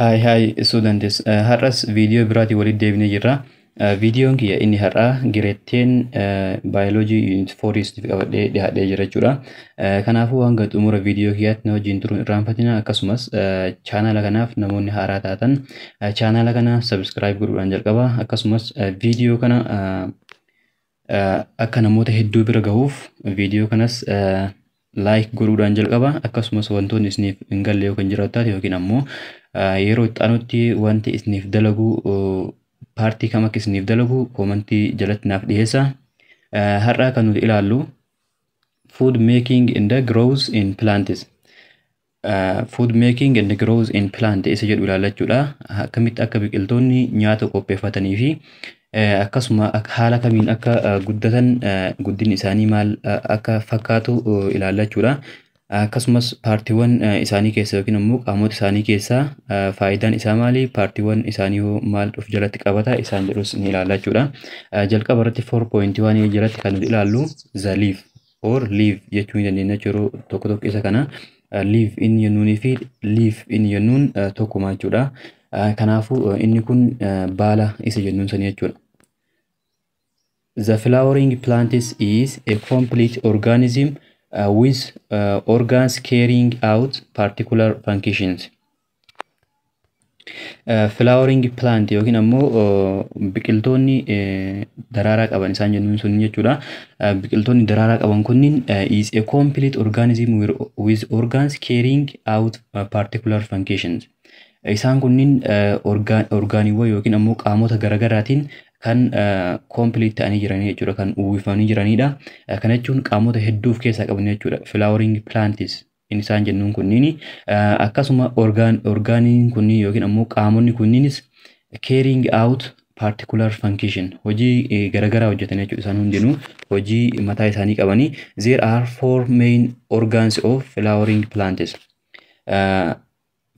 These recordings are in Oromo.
Haay Har'as eh, viidiyoo biraatii walitti deebinee jirra. Eh, Viidiyoon kiyya inni har'aa gireetteen eh, baayoloojii yuunit foorii isiniif qabadhee dhiyaadhee jira jechuudha. Kanaafuu hanga xumura viidiyoo kiyyaatti na wajjin turuun irraanfatina akkasumas chaanala kanaaf namoonni haaraa taatan chaanala kana sabskiraayib godhuudhaan jalqaba akkasumas viidiyoo kana akka namoota hedduu bira gahuuf viidiyoo kanas laayik godhuudhaan jalqaba akkasumas wantoonni isniif hin galle yookaan jiraatan yookiin immoo yeroo itti wanti isniif dalagu paartii kam akka isniif dalagu koomantii jalatti naaf dhiyeessa. Har'aa kan nuti ilaallu food making and grows in plants. Food making and grows in plant isa jedhu ilaallachuudha. Akkamitti akka biqiltoonni nyaata qopheeffatanii fi Eh, akkasuma haala kamiin akka eh, guddatan eh, guddinni isaanii maal akka fakkaatu ilaallachuudha. Akkasumas paartiiwwan isaanii keessa yookiin immoo qaamoota isaanii keessaa faayidaan isaa maali? Paartiiwwan isaanii hoo maal of jalatti qabata? Isaan jedhus ni ilaallachuudha. Jalqaba irratti 4.1 jalatti kan nuti ilaallu the leave or leave jechuu ni dandeenya yeroo tokko tokko isa kana. Leave in jennuunii fi leave tokkuma jechuudha. Kanaafuu inni kun baala isa jennuun sanii jechuudha. The flowering plant is a complete organism with organs carrying out particular functions. Flowering plant yookiin ammoo biqiltoonni daraaraa qaban isaan jennuun sun jechuudha. Biqiltoonni daraaraa qaban kunniin is a complete organism with organs carrying out particular functions. Isaan kunniin eh, orgaaniiwwan yookiin ammoo qaamota garaagaraatiin kan eh, 'complete' ta'anii jiranii jechuudha. Kan uwwifamanii eh, Kana jechuun qaamota hedduu of keessaa qaban jechuudha. Filaaworiing pilaantis isaan jennuun kunniin akkasuma orgaaniin kunniin yookiin ammoo qaamonni kunniinis keeriing Out Particular fankishin hojii garagaraa hojjetan jechuudha. Isaan hundinuu hojii mataa isaanii qabanii. zr are four main organs of flowering plants.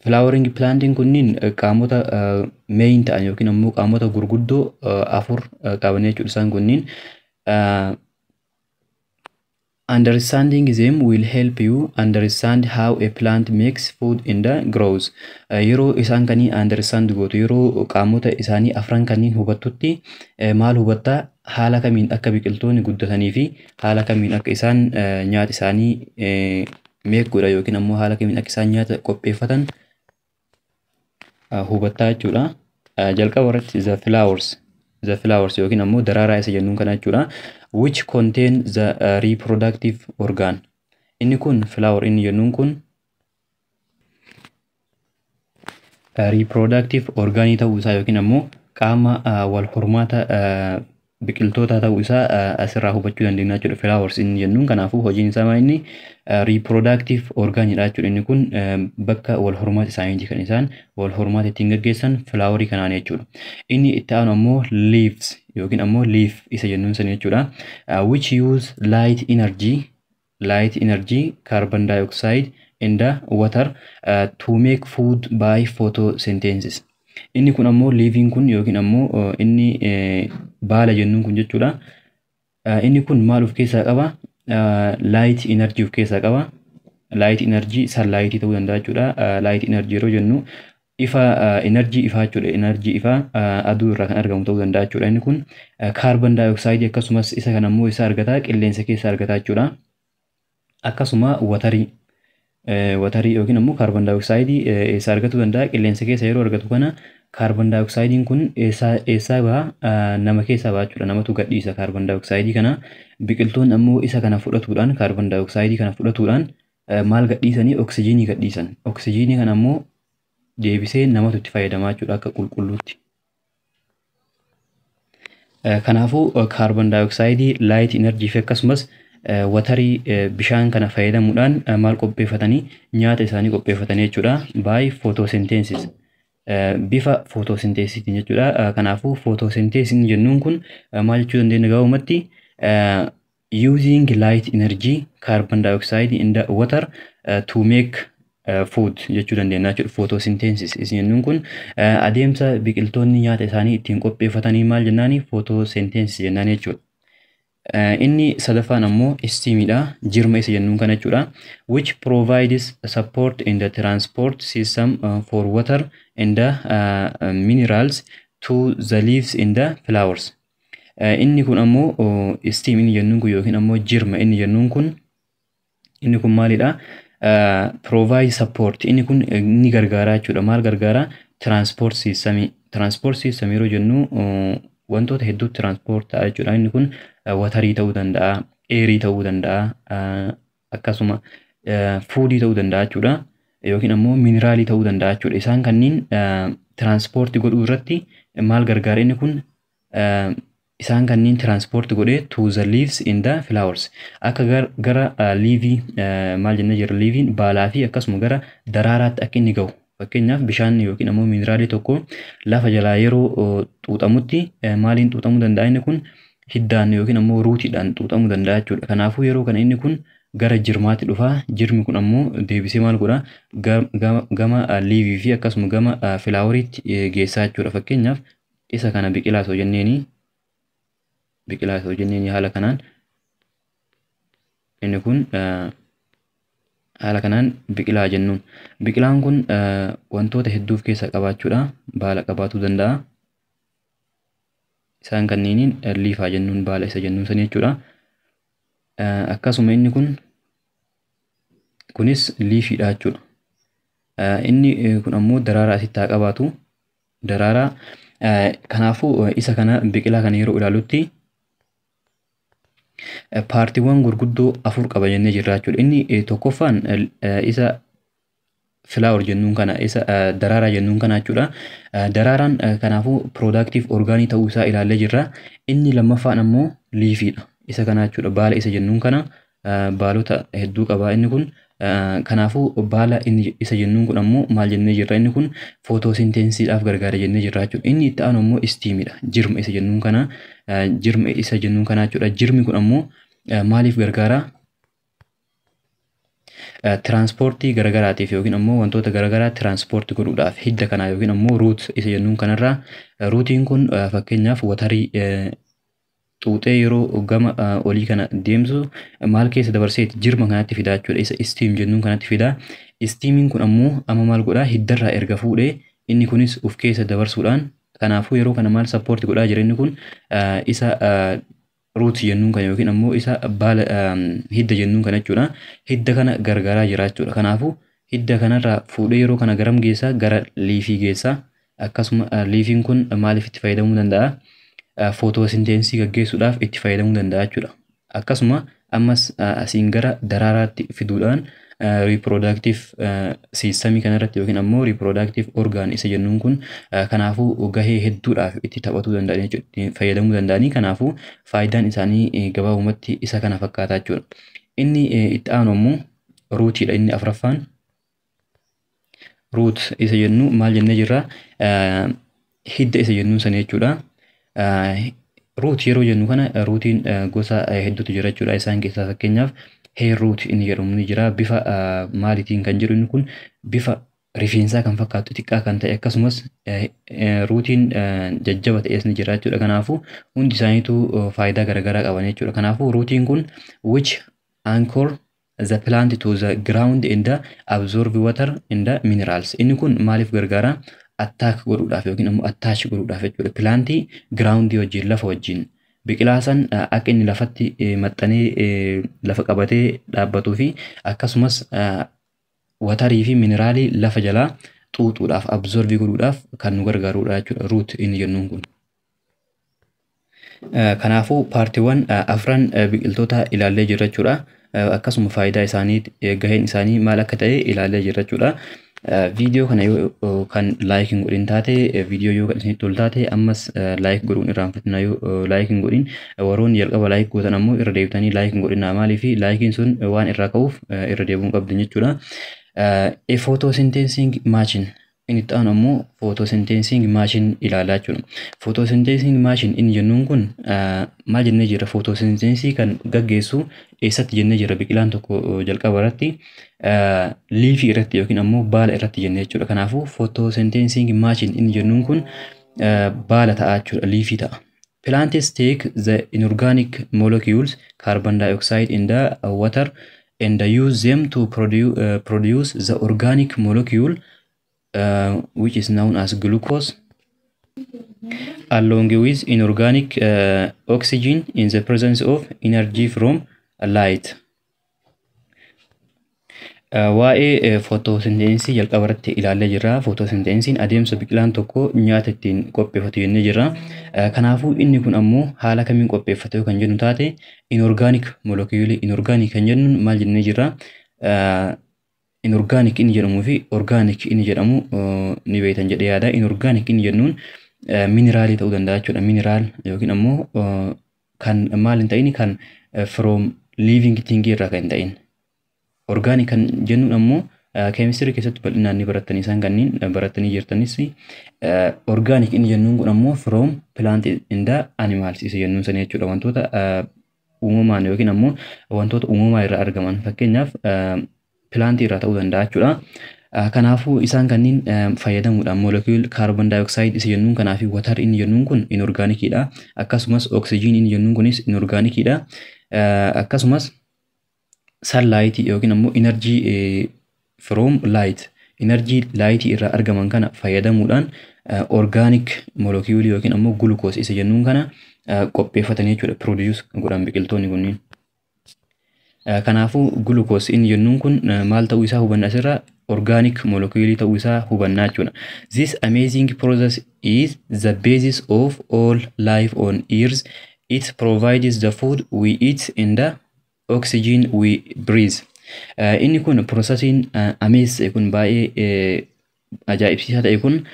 Filaaworiin pilaantiin kunniin eh, qaamota eh, meeyin ta'an yookiin immoo qaamota gurguddoo eh, afur qaban jechuudha. Isaan kunniin understanding them will help you understand how a plant makes food and grows. Yeroo isaan kanii understand gootu yeroo qaamota isaanii afran kanneen hubatutti maal hubattaa haala kamiin akka biqiltoonni guddatanii fi haala kamiin akka isaan nyaata isaanii meekuudha yookiin immoo haala kamiin akka isaan nyaata qopheeffatan hubattaa jechuudha. Jalqaba irratti the flowers the flowers yookiin ammoo daraaraa isa jennuun kana jechuudha. Which contain the reproductive organ. Inni kun flower inni jennuun kun reproductive organii ta'u isaa yookiin ammoo qaama wal hormaata biqiltoota ta'uu isaa asirraa hubachuu dandeenya jechuudha. Flowers inni jennuun kanaafuu hojiin isaa inni reproductive organ dha jechuudha. Inni kun bakka wal hormaata isaaniiti kan isaan wal hormaata ittiin gaggeessan floweri kanaan jechuudha. Inni itti aanu ammoo leaves yookiin ammoo leaf isa jennuun sani jechuudha. Which use light energy carbon dioxide and water to make food by photosynthesis. Inni kun ammoo liiviin kun yookiin ammoo inni baala jennuun kun jechuudha. Inni kun maal of keessaa qaba? Laayit inerjii of keessaa qaba. Laayit inerjii sanlaayitii ta'uu danda'a jechuudha. Laayit inerjii yeroo jennu ifa inerjii ifaa jechuudha. Inerjii ifaa aduu irraa kan argamu ta'uu danda'a jechuudha. Inni kun kaarban daayoksaaydii akkasumas isa kan ammoo isa argataa qilleensa keessaa argataa jechuudha. Akkasuma watarii Eh, watarii yookiin immoo kaarboon daayoksaayiidii eh, eessaa argatuu danda'a qilleensa keessa yeroo argatu kana kaarboon kun eessaa baha ah, nama keessaa baachuudha namatu gadhiisa kaarboon daayoksaayiidii kana biqiltoonni ammoo isa kana fudhatuudhaan kana fudhatuudhaan eh, maal gadhiisanii oksijiinii gadhiisan oksijiinii kana ammoo deebisee namatu itti jechuudha akka qulqulluutti. Kanaafuu kaarboon daayoksaayiidii laayitii fi akkasumas Eh, watarii eh, bishaan kana fayyadamuudhaan eh, maal qopheeffatanii nyaata isaanii qopheeffatanii jechuudha. By photosynthesis. Bifa photosynthesitiin jechuudha. Kanaafuu photosynthesiin jennuun kun maal jechuu dandeenya gabaabumatti using light energy carbon dioxide water to make food jechuu dandeenya jechuudha. jennuun kun adeemsa biqiltoonni nyaata isaanii ittiin qopheeffatanii maal jennaani photosynthesis jennaan jechuudha. Eh, inni sadaffaan ammoo estiimidha jirma isa jennuun kana jechuudha which provides support transport system eh, for water eh, inni kun ammoo oh, inni jennuun kun jirma inni jennuun kun inni kun maalidha provide support inni kun gargaaraa jechuudha maal transport system transport yeroo jennu oh, wantoota transport ta'a jechuudha inni kun ወተሪ ተው ደንዳ ኤሪ ተው ደንዳ አከሱማ ፉዲ ተው ደንዳ አቹዳ ዮኪን አሞ ሚኒራሊ ተው ደንዳ አቹዳ ኢሳን ከኒን ትራንስፖርት ጎዱ ረቲ ማል ገርጋሬን ኩን ኢሳን ከኒን ትራንስፖርት ጎዴ ቱ ዘ ሊቭስ ኢን ዳ ፍላወርስ አከ ገራ ሊቪ ማል ጀነ ሊቪን ባላፊ አከሱማ ገራ ደራራት አኪን ይገው ፈኬኛፍ ቢሻን ዮኪን አሞ ሚኒራሊ ተኮ ላፈ ጀላየሮ ጡጠሙቲ ማሊን ጡጠሙ ደንዳ አይነ hiddaan yookiin ammoo ruutiidhaan xuuxamuu danda'a jechuudha. Kanaafuu yeroo kana inni kun gara jirmaatti dhufaa jirmi kun ammoo deebisee maal godha gama ah, liivii fi akkasuma gama ah, filaaworiitti eh, geessaa jechuudha fakkeenyaaf isa kana biqilaa osoo jenneeni biqilaa haala kanaan inni kun ah, haala kanaan biqilaa jennuun biqilaan kun wantoota hedduuf keessa qabaachuudha baala qabaatuu danda'a. Isaan kanniiniin liifaa jennuun baala isa jennuun sanii jechuudha. Akkasuma inni kun kunis liifiidha jechuudha. Inni kun ammoo daraaraa asitti haa qabaatu. Daraaraa kanaafuu isa kana biqilaa kana yeroo ilaalutti paartiiwwan gurguddoo afur qaba jennee jirra jechuudha. Inni tokkoffaan isa Filaawar jennuun kana isa eh, daraaraa jennuun kana jechuudha. Eh, Daraaraan eh, kanaafuu piroodaaktiif ta'uu isaa ilaallee jirra. Inni lammaffaan ammoo liifiidha. Isa kana jechuudha. Baala isa jennuun kana baalota hedduu qaba inni kun. Kanaafuu baala isa jennuun kun ammoo maal jennee jirra inni kun footoosinteesiidhaaf gargaara jennee jirra jechuudha. Inni itti ammoo istiimidha. Jirma isa jennuun kana isa jennuun kana jechuudha. Jirmi kun ammoo maaliif gargaara? Eh, tiraansppoortii garagaraatiif yookiin immoo wantoota garagaraa tiraansppoortii godhuudhaaf hidda kanaa yookiin immoo ruut isa jennuun kanarraa eh, ruutiin kun eh, fakkeenyaaf watarii xuuxee yeroo gama olii kana deemsu maal keessa dabarseeti jirma kanatti fidaa isa istiim jennuun kanatti fidaa istiimiin kun ammoo amma maal godhaa hiddarraa erga fuudhee inni kunis of keessa dabarsuudhaan kanaafuu yeroo kana maal sappoorti godhaa jira kun isa ruuti jennuun kan yookiin ammoo isa baala ehm, hidda jennuun kan jechuudha. Hidda kana gargara jira kanafu Kanaafuu hidda kanarraa fuudhee yeroo kana garam geessaa gara liifii geessaa akkasuma eh, liifiin kun maaliif itti fayyadamuu danda'a? Eh, Footoosinteensii gaggeessuudhaaf itti fayyadamuu danda'a jechuudha. Akkasuma ammas eh, asiin gara daraaraatti fiduudhaan Eh, riiprodaktiif eh, siistamii kanarratti yookiin ammoo riiprodaktiif orgaan isa jennuun kun eh, kanaafuu gahee hedduudhaaf itti taphatuu danda'anii jechuudha. Fayyadamuu danda'anii kanaafuu faayidaan isaanii gabaabumatti isa kana fakkaata jechuudha. Inni itti aanu ammoo ruutiidha inni afuraffaan. Ruut isa jennu maal jennee jirraa hidda isa jennuun sana jechuudha. Ruut yeroo jennu kana ruutiin gosa hedduutu jira jechuudha isaan keessaa fakkeenyaaf Heerrooti inni jedhamu ni jira. Bifa maalitiin kan jiru inni kun bifa rifeensaa kan fakkaatu xiqqaa kan ta'e akkasumas ruutiin jajjaba ta'es ni jira jechuudha. Kanaafuu hundi isaaniitu faayidaa garaagaraa qaban jechuudha. Kanaafuu ruutiin kun which anchor the plant to the ground and absorb water and minerals. Inni kun maaliif gargaara? Attack godhuudhaaf yookiin immoo attach godhuudhaaf Pilaantii giraawundii wajjin lafa wajjin. biqilaa ak eh, akka inni lafatti eh, maxxanee eh, lafa qabatee dhaabbatuu fi akkasumas watarii fi mineraalii lafa jalaa xuuxuudhaaf absorbii godhuudhaaf kan nu gargaarudha jechuudha ruut kun. Kanaafuu paartiiwwan afran biqiltoota ilaallee jirra jechuudha. Akkasuma faayidaa isaanii gaheen isaanii maal akka ta'e ilaallee jirra jechuudha. Eh, viidiyoo kana eh, kan laayik hin godhin taate eh, viidiyoo yoo kan isinitti ol taate ammas laayik godhuun irraan fitna yoo laayik hin godhin waroonni jalqaba laayik ammoo irra deebitanii laayik godhinaa laayikiin sun waan irra ka'uuf irra deebi'uu hin qabdu jechuudha. Footoosinteesiin e qinixxaan ammoo footosinteesiing maashin ilaalaa jechuudha. Footosinteesiing maashin inni jennuun kun maal jennee jira footosinteesii kan gaggeessu eessatti jennee jira biqilaan tokko jalqaba irratti liifii irratti yookiin ammoo baala irratti jennee jechuudha. Kanaafuu footosinteesiing maashin inni jennuun kun baala ta'a jechuudha liifii ta'a. Pilaantis teek the inorgaanik molecules kaarboon daayoksaayid indaa the water and use them to produce, uh, uh, which is known as glucose along with inorganic uh, oxygen in the presence of energy from light. Uh, uh, ilaallee jirra. Footoosinteesiin adeemsa biqilaan tokko nyaata ittiin qopheeffatu jennee jirra. Kanaafuu inni kun ammoo haala kamiin qopheeffate kan jennu taate inorgaanik moolekiyuulii kan jennu maal jennee jira in inni jedhamuu fi orgaanik inni uh, ni beektan jennuun uh, mineraalii ta'uu danda'a jechuudha. Mineraal yookiin ammoo uh, kan ta'in kan living thing irraa kan hin ta'in. kan jennuun ammoo keemistirii keessatti bal'inaan ni barattanii isaan kanneen barattanii jirtanis orgaanik jennuun kun ammoo plant inda animals isa jennuun sana jechuudha wantoota uumamaan yookiin ammoo wantoota uumamaa irraa argaman fakkeenyaaf pilaantii irraa ta'uu danda'a jechuudha. Kanaafuu isaan kanneen fayyadamuudhaan moolekiyul kaarboon daayoksaayiid isa jennuun kanaa fi inni jennuun kun inorgaanikiidha. Akkasumas oksijiin inni jennuun kunis inorgaanikiidha. Akkasumas sanlaayitii yookiin ammoo inerjii firoom laayit inerjii laayitii irraa argaman kana fayyadamuudhaan orgaanik moolekiyulii yookiin ammoo gulukoos isa jennuun kana qopheeffatanii jechuudha piroodiyuus godhan biqiltoonni kunniin. Kanaafuu gulukoosiin yennuun kun maal ta'u isaa hubanna asirraa organic molecule ta'u isaa hubannaa jechuudha. This amazing process is the basis of all life on It provides the food eat the Inni kun ameessa kun ta'e kun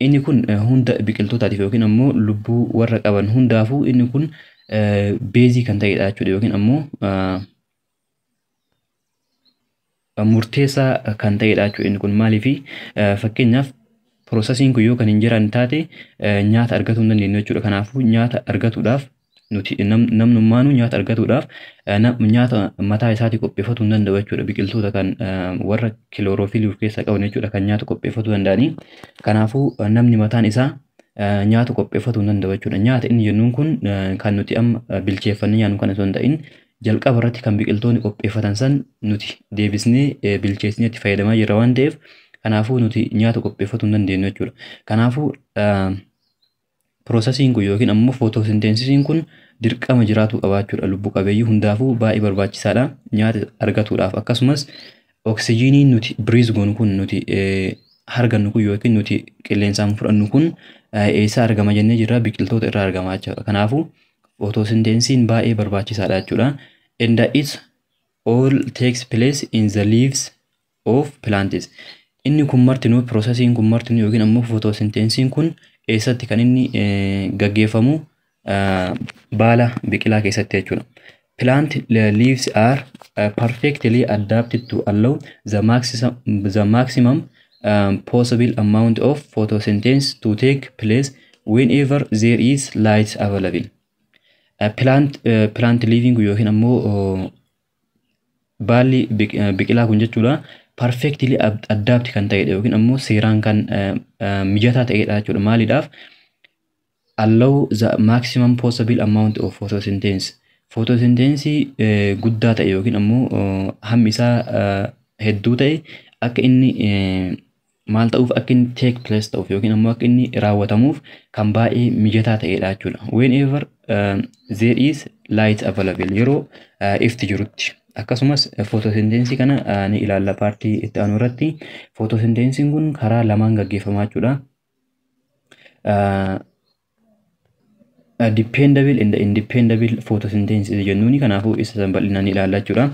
inni kun hunda biqiltootaatiif yookiin ammoo lubbuu warra qaban hundaafuu inni kun Eh, beezii kan tae jechuudha yookiin ammoo eh, eh, murteessaa kan ta'edha jechuudha inni kun maaliifi fakkeenyaaf piroosasiin kun yoo kan hin jiraan taate nyaata argatuu hin jechuudha kanaafuu nyaata argatuudhaaf nuti namnummaanuu nyaata argatuudhaaf nyaata mataa qopheeffatuu danda'u jechuudha biqiltoota kan warra kilooroofilii of keessaa jechuudha kan nyaata qopheeffatuu danda'anii kanaafuu namni mataan isaa nyaata qopheeffatu danda'u jechuudha. Nyaata inni jennuun kun kan nuti amma bilcheeffannee nyaannu kan osoo hin ta'in jalqaba irratti kan biqiltoonni qopheeffatan san nuti deebisnee bilcheessinee itti fayyadamaa jirra waan ta'eef kanaafuu nuti nyaata qopheeffatu hin dandeenyu jechuudha. Kanaafuu piroosasiin kun yookiin ammoo footoosinteensiisiin kun dirqama jiraatu qabaachuudha. Lubbu qabeeyyii hundaafuu baay'ee barbaachisaadha nyaata argatuudhaaf akkasumas oksijiiniin nuti biriis kun nuti hargannu kun yookiin nuti qilleensaan fudhannu kun eessaa argama jennee jira biqiltoota irraa argama jechuudha. Kanaafuu footosinteensiin baay'ee barbaachisaadha jechuudha. And it all takes place in the leaves of plants. Inni kun martinuu piroosesiin kun martinuu yookiin ammoo footosinteensiin kun eessatti kan inni gaggeeffamu baala biqilaa keessatti jechuudha. Plant leaves are perfectly adapted to allow the maximum um, possible amount of photosynthesis to take place whenever there is light available. Plant, uh, plant living yookiin ammoo uh, baalli uh, biqilaa kun jechuudha perfectly adapt kan ta'edha yookiin ammoo seeraan kan mijataa ta'edha jechuudha maaliidhaaf allow the maximum possible amount of photosynthesis photosynthesis guddaa ta'e yookiin ammoo hammi isaa hedduu ta'e akka inni maal ta'uuf akka inni take place ta'uuf yookiin immoo inni raawwatamuuf kan baay'ee mijataa ta'edha jechuudha. Whenever um, there is light available yeroo uh, ifti jirutti akkasumas uh, 'Photosentence' kana uh, ni ilaalla paartii itti aanu irratti footosynthesis kun karaa lamaan gaggeeffamaa jechuudha. dependable and independable photosynthesis jennuuni kanaafuu isa san bal'inaan ilaalla jechuudha.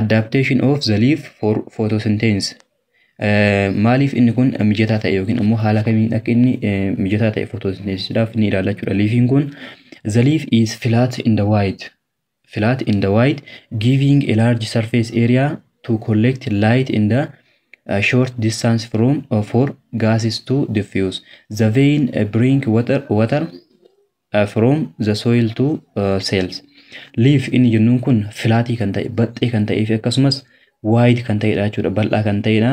Adaptation of the leaf for photosentence' maaliif inni kun mijataa ta'e yookiin immoo haala kamiin akka inni mijataa ta'e fotoosinteessisuudhaaf ni ilaallachuudha. Liifiin kun the leaf is flat in the white flat in the white giving a large surface area to collect light in the short distance from for gases to diffuse. The vein bring water water from the soil to uh, cells. Leaf in jennuun kun filaatii kan ta'e baxxee kan ta'ee akkasumas wide kan ta'edha jechuudha kan ta'edha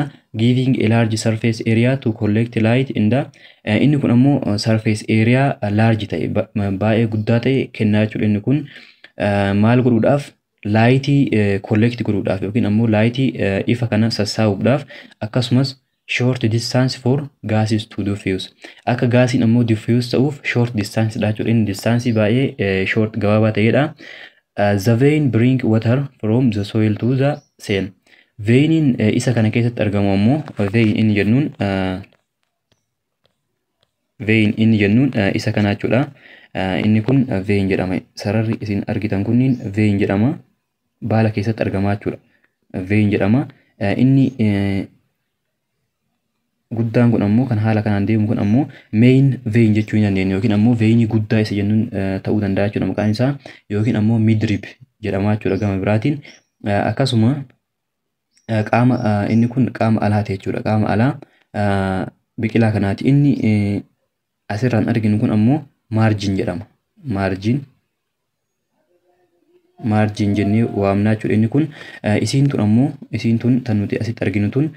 a large surface area to collect light eh, kun ammoo eh, surface area eh, large ta'e baay'ee guddaa ta'e kennaa jechuudha inni kun maal godhuudhaaf laayitii collect godhuudhaaf yookiin ammoo laayitii ifa kana sassaawuudhaaf akkasumas short distance for gases to diffuse akka gaasiin ammoo diffuse ta'uuf short distance dha jechuudha inni baay'ee short gabaabaa ta'edha bring water from the soil to the Veeyiniin eh, isa kana keessatti argamu ammoo eh, veeyin inni jennuun eh, isa kana jechuudha. Inni kun veeyin jedhama. Sararri isin argitan kunniin veeyin jedhama. Baala keessatti argama jechuudha. Veeyin jedhama. Inni guddaan kun ammoo kan haala kanaan deemu kun ammoo meeyin veeyin jechuu ni dandeenya yookiin ammoo veeyinii guddaa isa jennuun ta'uu danda'a jechuudha maqaan isaa yookiin ammoo midrib jedhama jechuudha gama biraatiin akkasuma qaama inni kun qaama alaa jechuudha. Qaama alaa biqilaa kanaati. Inni asirraan arginu kun ammoo maarjin jedhama. Maarjin maarjin jennee jechuudha. Inni kun isiin tun ammoo isiin tun kan nuti asitti arginu tun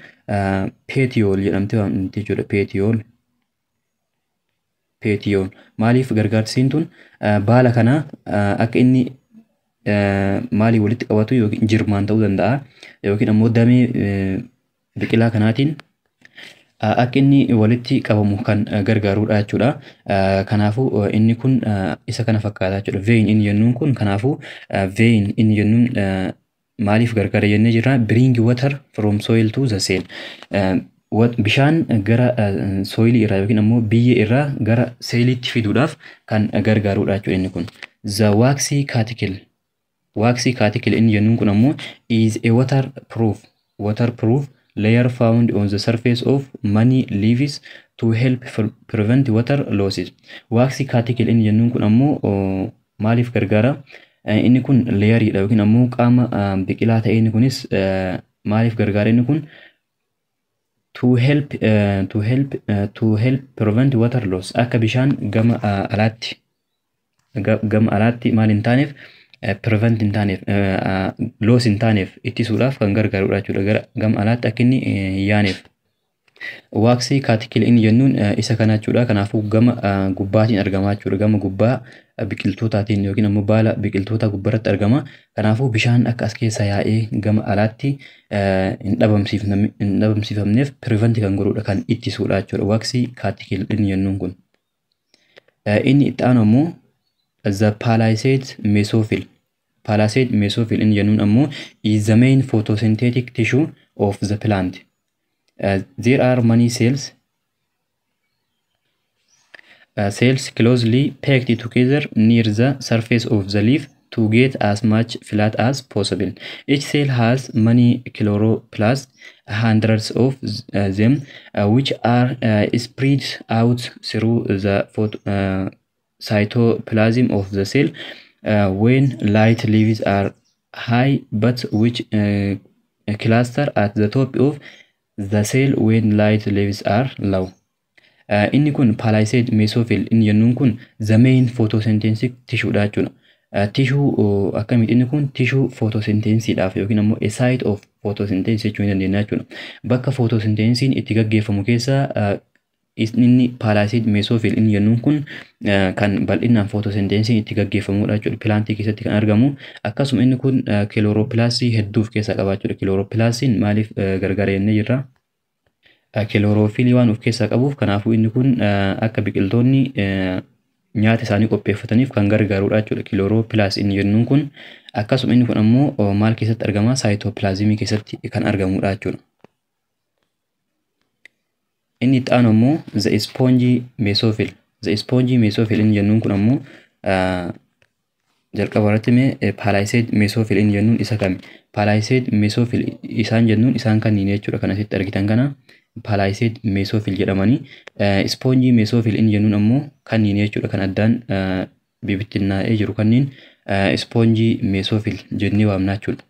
peetiyool jedhamte waamti jechuudha. Peetiyool peetiyool maaliif gargaarsiin tun baala kanaa akka inni Eh, maalii walitti qabatu yookiin jirmaan ta'uu danda'a yookiin ammoo damee eh, biqilaa kanaatiin eh, akka inni walitti qabamu kan gargaarudha jechuudha. Kanaafuu inni kun isa kana fakkaata jechuudha. Veeyin inni jennuun kun kanaafuu veeyin inni jennuun maaliif gargaara jennee jirra biriingi watar from soil to Bishaan gara soilii irraa yookiin ammoo biyyee irraa gara seeliitti fiduudhaaf kan gargaarudha jechuudha inni kun. The waxy Waaksii Kaatikil inni jennuun kun ammoo is a water proof layer found on the surface of many leaves to help prevent water losses. Waaksii Kaatikil inni jennuun kun ammoo maaliif gargaara? Inni kun leeyariidha yookiin ammoo qaama biqilaa ta'e inni kunis maaliif gargaara inni kun? to help prevent water loss akka bishaan gama uh, alaatti gama alaatti maal hin taaneef Eh, pirevent hin taaneef eh, ah, loos hin taaneef ittisuudhaaf kan gargaarudha jechuudha gara gama alaatti akka inni eh, yaaneef. Waaqsi kaatikil inni jennuun isa kana jechuudha. Kanaafuu gama ah, gubbaatiin argama jechuudha. Gama gubbaa biqiltootaatiin yookiin baala argama. Kanaafuu bishaan akka as keessa yaa'ee gama alaatti hin dhabamsiifamneef kan godhudha kan ittisuudha jechuudha. Waaqsi kaatikil jennuun kun. Inni itti aanu The palisade mesophyll. Palisade mesophyll in Janun Ammu is the main photosynthetic tissue of the plant. Uh, there are many cells. Uh, cells closely packed together near the surface of the leaf to get as much flat as possible. Each cell has many chloroplasts, hundreds of uh, them, which are spread out through the photo, cytoplasm of the cell uh, when light levels are high but which uh, cluster at the top of the cell when light levels are low. Uh, inni kun palisade mesophyll inni jennuun kun the main photosynthetic tissue dha jechuudha. Tishuu uh, akkamitti inni kun tishuu footosinteesiidhaaf yookiin ammoo a site of photosynthesis jechuu ni dandeenya jechuudha. Bakka photosynthesin itti gaggeeffamu keessaa inni paalaasii meesoofiil kun kan bal'inaan footosenteensii itti gaggeeffamudha jechuudha. kan argamu inni kun kilooroopilaasii hedduu of keessaa qaba maaliif waan of keessaa qabuuf inni kun akka biqiltoonni nyaata isaanii qopheeffataniif kan gargaarudha jechuudha. Kilooroopilaas inni jennuun kun inni kun ammoo maal keessatti argama? Saayitoopilaazimii keessatti kan argamudha jechuudha. Inni itti aanu ammoo zeespoonjii meesoofil. Zeespoonjii meesoofil inni jennuun kun ammoo jalqaba irratti paalayiseed meesoofil inni jennuun isa kami. Paalayiseed meesoofil isaan jennuun isaan jechuudha kan asitti argitan kana paalayiseed meesoofil jedhamanii. Ispoonjii meesoofil inni jennuun ammoo kanniin jechuudha kan addaan bibittinnaa'ee jiru kanniin ispoonjii meesoofil jennee waamna jechuudha.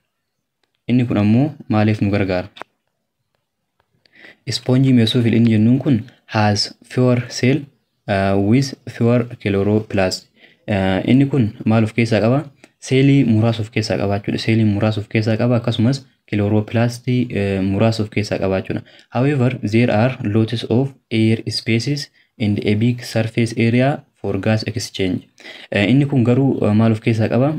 Inni kun maaliif nu gargaara? Ispoonjii meesuu filin jennuun kun haas fewer cell uh, with fewer chloroplasts. Uh, inni kun maal of keessaa qaba? Seelii muraasa of keessaa qaba jechuudha. Seelii muraasa of keessaa qaba akkasumas chloroplasts uh, muraasa of keessaa qaba jechuudha. However, there are lots of air spaces and a big surface area for gas Inni kun garuu maal of keessaa qaba?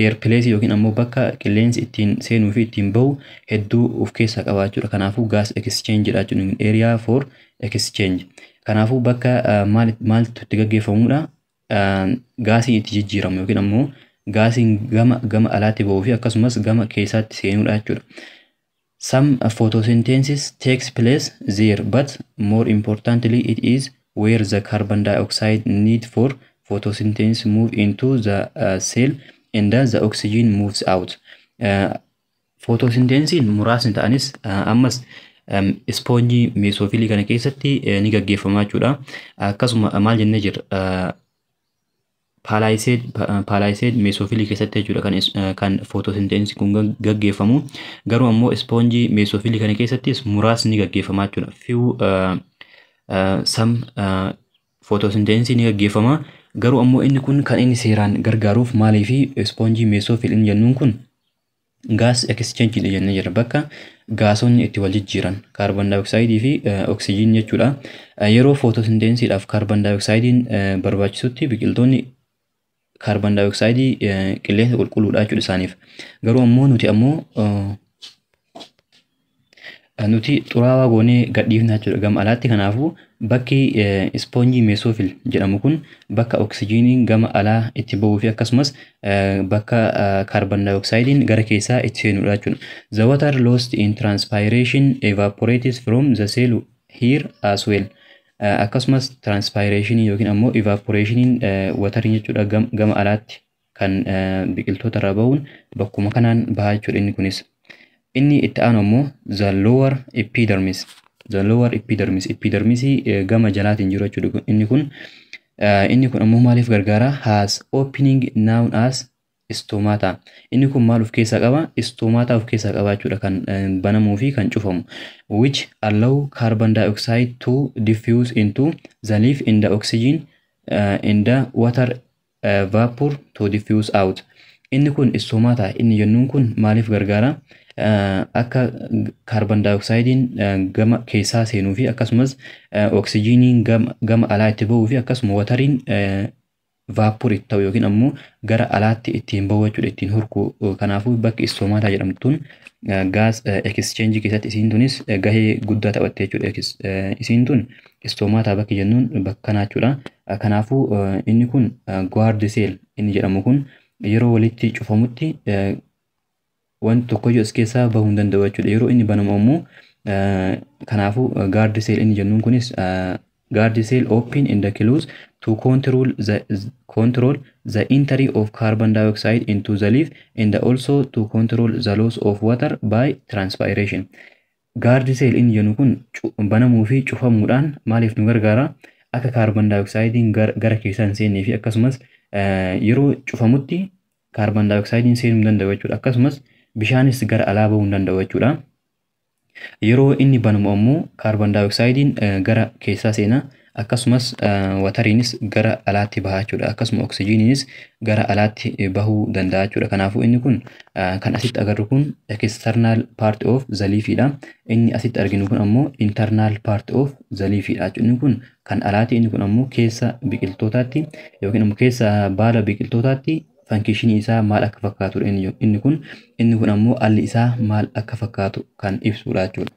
eerpileesii yookiin ammoo bakka qilleensi ittiin seenuu fi ittiin bahu hedduu of keessaa qabaachuudha. Kanaafuu gaas exchange jedhachuun area for exchange. Kanaafuu bakka maaltu itti gaggeeffamudha? Gaasiin itti jijjiiramu yookiin ammoo gaasiin gama gama alaatti bahuu fi akkasumas gama keessaatti seenudha jechuudha. Some photosynthesis takes place there, but more importantly, it is where the carbon dioxide need for photosynthesis move into the cell and the oxygen moves out. Footoosinteensiin uh, muraasni ta'anis uh, ammas ispoonjii um, meesoofiilii kana keessatti uh, ni gaggeeffama jechuudha. Akkasuma maal jennee jira? paalaayiseed paalaayiseed meesoofiilii keessatti jechuudha kan kan footoosinteensiin kun gaggeeffamu. Garuu ammoo ispoonjii meesoofiilii kana keessattis muraasni ni gaggeeffama jechuudha. sam, some footoosinteensiin ni gaggeeffama. Garuu ammoo inni kun kan inni seeraan gargaaruuf maalii fi ispoonjii meesoo filin kun gaas exchange jennee jira bakka gaasonni itti wal jijjiiran kaarbon daayoksaaydii fi eh, oksijiin jechuudha. Eh, yeroo footosinteesiidhaaf kaarbon daayoksaayidiin eh, barbaachisutti biqiltoonni kaarbon daayoksaaydii qilleensa qulqulluudhaa jechuudha isaaniif. Garuu ammoo nuti ammoo Eh, nuti xuraawaa goonee gadhiifna jechuudha gama alaatti. Kanaafuu bakki eh, ispoonjii Mesophil' jedhamu kun bakka oksijiiniin gama alaa itti ba'uu fi akkasumas eh, bakka kaarbon daayoksaayidiin gara keessaa itti seenudha jechuudha. The water lost in transpiration evaporates from the cell here as well. Akkasumas transpiration yookiin ammoo evaporation watariin jechuudha gama alaatti kan biqiltoota irraa ba'uun bakkuma kanaan bahaa jechuudha inni kunis. Inni itti aanu immoo the lower epidermis. The lower epidermis. Epidermisii eh, gama jalaatiin jiru jechuudha. Inni kun eh, inni kun ammoo maaliif gargaara? Haas opening noun as istoomaataa. Inni kun maal of keessaa qaba? Istoomaataa of keessaa qaba jechuudha kan eh, banamuu fi kan cufamu. Which allow carbon dioxide to diffuse into the leaf in the oxygen uh, in the water vapor to diffuse out. Inni kun istoomaataa. Inni jennuun kun maaliif gargaara? akka kaarban daayoksaaydiin gama keessaa seenuu akkasumas oksijiiniin gama alaa itti ba'uu akkasuma watariin vaapur itti ta'u yookiin ammoo gara alaatti ittiin bawwachuudha ittiin hurku kanaafuu bakki istoomaataa jedhamtuun gaas ekischeenjii keessatti isiin tunis gahee guddaa taphatte jechuudha. Isiin tun istoomataa bakki jennuun bakka kanaachuudha. Kanaafuu inni kun gaardiseel inni jedhamu kun yeroo walitti cufamutti wanti tokkoyyuu as keessaa bahuu hin danda'u jechuudha. Yeroo inni banamu ammoo kanaafuu gaardi seel inni jennuun kunis gaardi seel open in the kilos to control the control of carbon dioxide into the leaf and also to control the loss of water by transpiration. Gaardi seel inni jennu kun banamuu fi cufamuudhaan maaliif nu gargaara? Akka kaarban daayoksaaydiin gara keessaa hin seennee fi akkasumas yeroo cufamutti seenuu danda'u jechuudha. Akkasumas Bishaanis gara alaa bahuu danda'u jechuudha. Yeroo inni banamu ammoo kaarboon daayoksaaydiin eh, gara keessaa seenaa akkasumas eh, watariinis gara alaatti bahaa jechuudha. Akkasuma oksijiiniinis gara alaatti bahuu danda'a jechuudha. Kanaafuu inni kun eh, kan asitti agarru kun external part of the Inni asitti arginu kun ammoo internal part of the Inni kun kan alaati inni kun ammoo keessa biqiltootaatti yookiin ammoo keessa baala biqiltootaatti fankishinii isaa maal akka fakkaatu? inni kun inni ammoo alli isaa maal akka fakkaatu kan ibsudha jechuudha.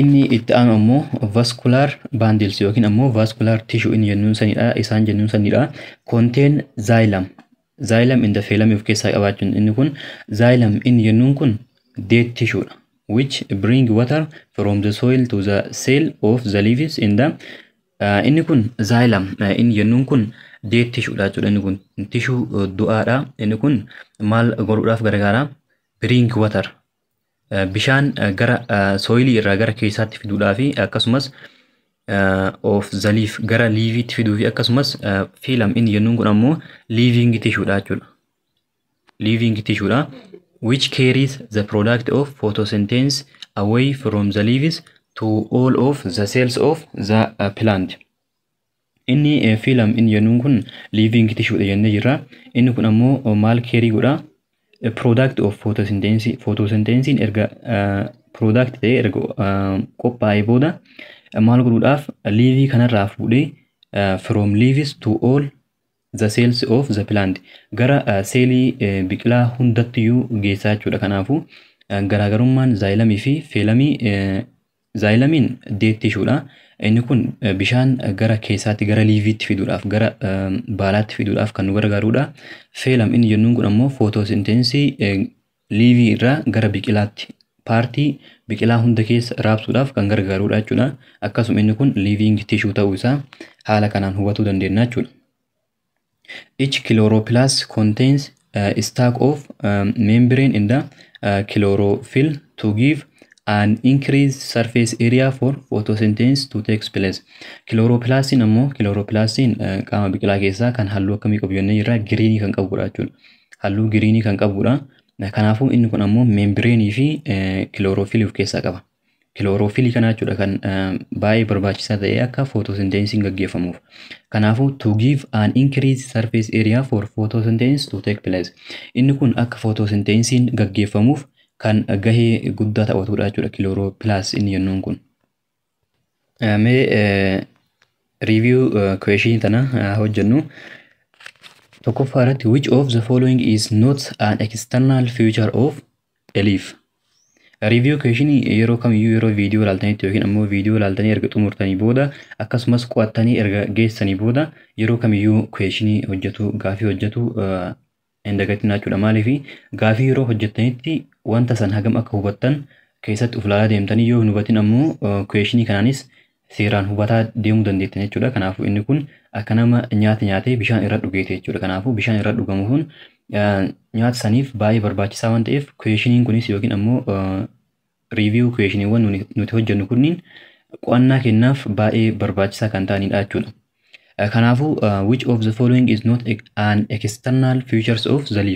Inni itti aanu ammoo vascular bundles yookiin ammoo vascular tissue inni jennuun sanidha isaan jennuun sanidha contain xylem xylem in the phylum of qabaachuun inni kun xylem inni jennuun kun dead tissue dha which bring from the soil to the cell of the leaves in Äh, inni kun zaayilam. Äh, inni jennuun kun deettishuudha jechuudha. Inni kun tishuu äh, du'aadha. Inni kun maal godhuudhaaf gargaara? Drink water. Bishaan gara sooyilii irraa gara keessaatti fiduudhaa fi akkasumas of zaliif gara liiviitti fiduufi fi akkasumas fiilam inni jennuun kun ammoo liivingi tishuudha jechuudha. Liivingi tishuudha. Which carries the product of photosynthesis away from the to all of the cells of the uh, plant. Inni uh, filam inni jennuun kun living tissue dha jennee jirra. Inni kun ammoo uh, maal keerii godha? Product of photosynthesis. Photosynthesin erga product ta'ee erga qophaa'ee booda maal godhuudhaaf liivii kanarraa fuudhee from leaves to all the cells of the plant gara seelii biqilaa hundattiyyuu geessaa jechuudha. Kanaafuu garaagarummaan zaayilamii fi feelamii Zaayilamiin deetti tishuudha. Inni kun eh, bishaan gara keessaatti gara liiviitti fiduudhaaf gara eh, baalaatti fiduudhaaf kan nu gargaarudha. Feelam inni jennuun kun ammoo footoosinteensii eh, liivii irraa gara biqilaatti paartii biqilaa hunda keessa raabsuudhaaf kan gargaarudha jechuudha. Akkasuma inni kun liiviing tishuu ta'uu isaa haala kanaan hubachuu dandeenya jechuudha. Each chloroplast contains uh, stack of um, membrane in An increase surface area for photosynthesis to take place. Chloroplasin ammoo chloroplasin qaama eh, biqilaa keessaa kan halluu akkamii qabu jennee jirra giriinii kan qabudha jechuudha. Halluu giriinii kan eh, Kanaafuu inni kun ammoo meembireeni fi kilooroofilii eh, of keessaa qaba. Kilooroofilii kana jechuudha kan baay'ee barbaachisaa ta'e akka footosynthesis gaggeeffamuuf. Kanaafuu to give an increase surface area for to take place. Inni kun akka gaggeeffamuuf kan gahee guddaa taphatudha jechuudha kilooroo pilaas inni yennuun kun. Mee review question tana hojjennu. Tokkoffaa irratti which of the following is not an external feature of a leaf? Review question yeroo kamiyyuu yeroo viidiyoo ilaaltanitti yookiin ammoo viidiyoo ilaaltanii erga xumurtanii booda akkasumas qo'attanii erga geessanii booda yeroo kamiyyuu question hojjetu gaafii hojjetu hin dagatinaa jechuudha. Maaliif gaafii yeroo hojjettanitti wanta san hagam akka hubattan keessatti of ilaalaa deemtanii yoo hin hubatin ammoo ku'eeshinii uh, kanaanis seeraan hubataa deemuu dandeettan jechuudha. Kanaafuu inni kun akka nama nyaata nyaatee bishaan irra jechuudha. Kanaafuu bishaan irra dhugamu kun uh, nyaata saniif baay'ee barbaachisaa waan ta'eef ku'eeshiniin kunis yookiin ammoo uh, riiviyuu ku'eeshiniiwwan nuti kunniin qo'annaa kennaaf baay'ee barbaachisaa kan ta'anidha jechuudha. Kanaafuu which of the following is not an external features of the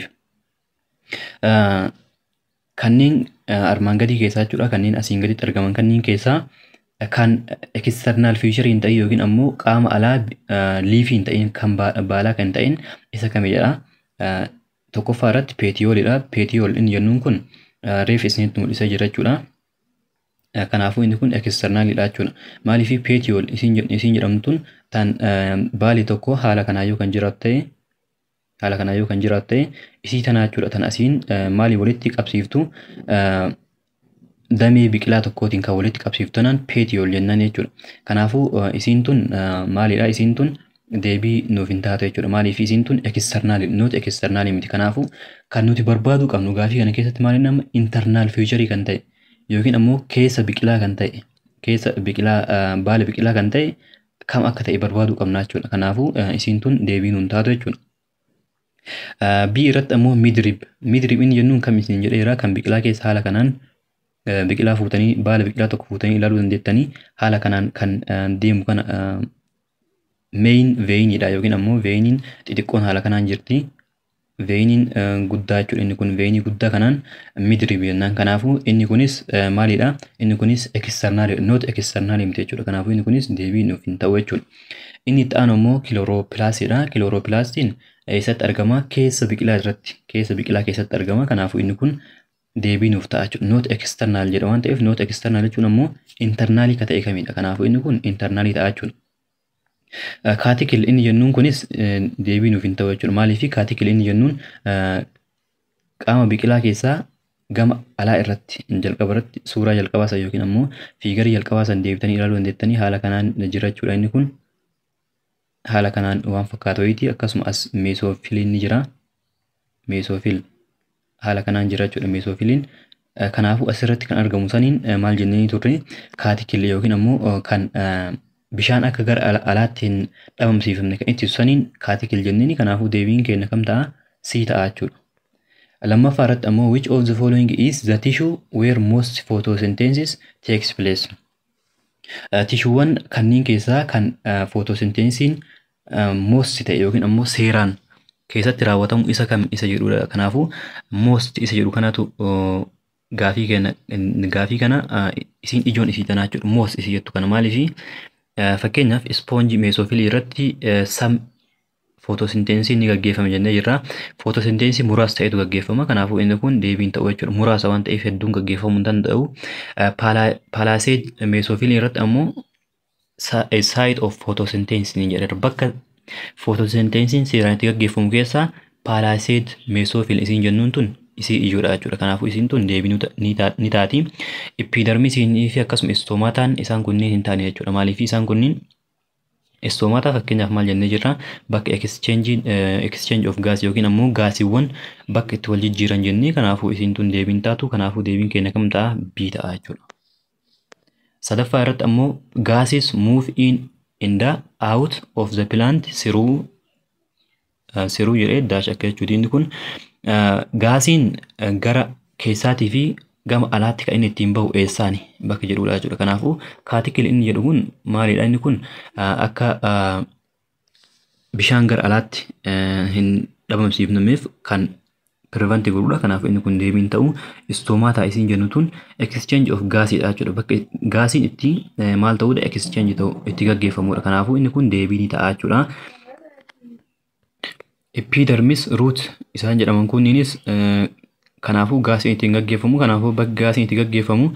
kanneen eh, armaan gadii keessaa jechuudha kanneen asiin gaditti argaman kanneen keessaa eh, kan eh, external feature hin ta'in yookiin ammoo qaama alaa liif hin kan baalaa kan ta'in isa kamidha tokkoffaa irratti peetiyoolidha peetiyool inni jennuun kun reef isinitti mul'isee jira jechuudha. Kanaafuu inni kun ekisternaalidha jechuudha. Maaliif peetiyool isin jedhamtuun tan baalii tokko haala kanaayyuu kan jiraatu ta'e haala kanaa yoo kan jiraatte isii tanaa jechuudha tan asiin maalii walitti qabsiiftu damee biqilaa tokkootiin kan walitti qabsiiftu peetii ol jennaan jechuudha. Kanaafuu isiin tun maalidha isiin tun deebii nuuf hin taate jechuudha. Maaliif isiin tun ekisternaalii nuti ekistarnaalii miti. Kanaafuu kan nuti barbaadu qabnu gaafii kana keessatti maaliin nama intarnaal fiicharii kan ta'e yookiin ammoo keessa biqilaa kan ta'e keessa biqilaa baala biqilaa kan ta'e kam akka ta'e barbaadu qabnaa jechuudha. Kanaafuu isiin tun deebii nuun taatu jechuudha. Bii irratti ammoo midrib Midiriibiin jennuun kam isin jedheeraa kan biqilaa keessa haala kanaan biqilaa fuutanii baala biqilaa tokko fuutanii ilaaluu haala kanaan kan deemu kana meeyin veeyiniidha yookiin ammoo veeyiniin xixiqqoon haala kanaan jirti. Veeyiniin guddaa jechuudha inni kun veeyinii guddaa kanaan Kanaafuu inni kunis maalidha? Inni kunis ekisternaalii noot ekisternaalii jechuudha. Kanaafuu inni kunis deebii nuuf hin jechuudha. Inni ammoo Keessa biqilaa Keessa biqilaa keessatti argama. Kanaafuu inni kun deebii nuuf ta'a jechuudha. Noot eksternaal jedha waan ta'eef noot eksternaal jechuun ammoo intarnaalii ka ta'e kamidha. Kanaafuu inni kun intarnaalii ta'a jechuudha. Kaatikil inni jennuun kunis deebii nuuf hin ta'u jechuudha. Maaliif inni jennuun qaama biqilaa keessaa gama alaa irratti jalqaba irratti suuraa jalqabaa san yookiin ammoo fiigarii jalqabaa san deebitanii ilaaluu dandeettanii haala kanaan jirachuudha inni kun. haala kanaan waan fakkaatoyiti akkasuma as meesoofiliin jira meesoofil haala kanaan jira jechuudha meesoofiliin kanaafuu asirratti kan argamu saniin eh, maal jennee turre kaatikillee yookiin ammoo eh, kan eh, bishaan akka gara alaatti hin dhabamsiifamne kan ittisu saniin kaatikil jenneen kanaafuu deebiin keenya kamtaa sii ta'a jechuudha. lammaffaa irratti ammoo which of the following is the tissue where most photosynthesis takes place Tishuuwwan kanneen keessaa kan footosinteensiin moosti ta'e yookiin ammoo seeraan keessatti raawwatamu isa kam isa jedhudha. Kanaafuu moosti isa jedhu kanaatu gaafii kana isiin ijoon isii tanaa jechuudha. Moost isii jettu kana maalif fakkeenyaaf ispoonjii meesoofilii irratti sam footosinteensiin ni gaggeeffama jennee jirra. Footosinteensi muraas ta'etu gaggeeffama. Kanaafuu inni kun deebiin ta'uu jechuudha. Muraasa waan ta'eef hedduun gaggeeffamuu hin danda'u. irratti ammoo eh, site of photosynthesis ni jedhama. Bakka photosynthesis seeraan itti gaggeeffamu keessaa isiin jennuun tun isii ijoodha jechuudha. Kanaafuu isin tun deebii ni taati. Ippiidarmii isinii fi akkasuma istoomataan isaan kunniin hin taane jechuudha. isaan kunniin Eessoomataa fakkeenyaaf maal jennee jira bakka exchange eh, of gaas yookiin ammoo gaasiiwwan bakka itti wal jijjiiran jennee kanaafuu isiin tun deebiin taatu kanaafuu deebiin keenya kam ta'a bii ta'a jechuudha. Sadaffaa irratti ammoo gaasis move in in the out of the plant siruu eh, siruu jedhee daash akka jechuutiin kun eh, gaasiin gara keessaatii fi gama alaatti kan inni ittiin bahu eessaani bakka jedhudha jechuudha. Kanaafuu kaatikil inni jedhu kun maalidha? Inni kun akka bishaan gara alaatti hin dhabamsiifnameef kan pirvanti godhudha. Kanaaf inni kun deebiin ta'u istoomaata isiin jennu tun exchange of gaasiidha jechuudha. Bakka gaasiin itti maal ta'udha? Exchange ta'u itti gaggeeffamudha. Kanaafuu inni kun deebii ni ta'a jechuudha. Epidermis root isaan jedhaman kunniinis Kanaafuu gaasiin ittiin gaggeeffamu, kanaafuu bakki gaasiin itti gaggeeffamu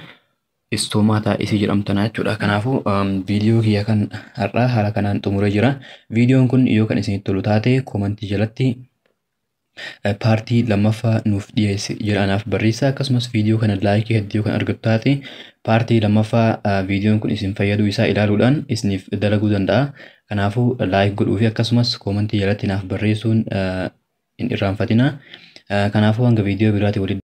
istoomaa taa'isii jedhamtana jechuudha. Kanaafuu um, viidiyoo kan har'aa haala kanaan xumuree jira. Viidiyoon kun yoo isinitti tolu taate koomantii jalatti eh, paartii lammaffaa nuuf dhiyeessi jedhanaaf barreessa. Akkasumas viidiyoo kana laayikii hedduu kan argatu taate paartii lammaffaa eh, viidiyoon kun isin fayyadu isaa ilaaluudhaan isinif dalaguu danda'a. Kanaafuu laayik godhuu akkasumas koomantii jalatti naaf barreessuun eh, Eh, Kanaafuu hanga viidiyoo biraatiin walitti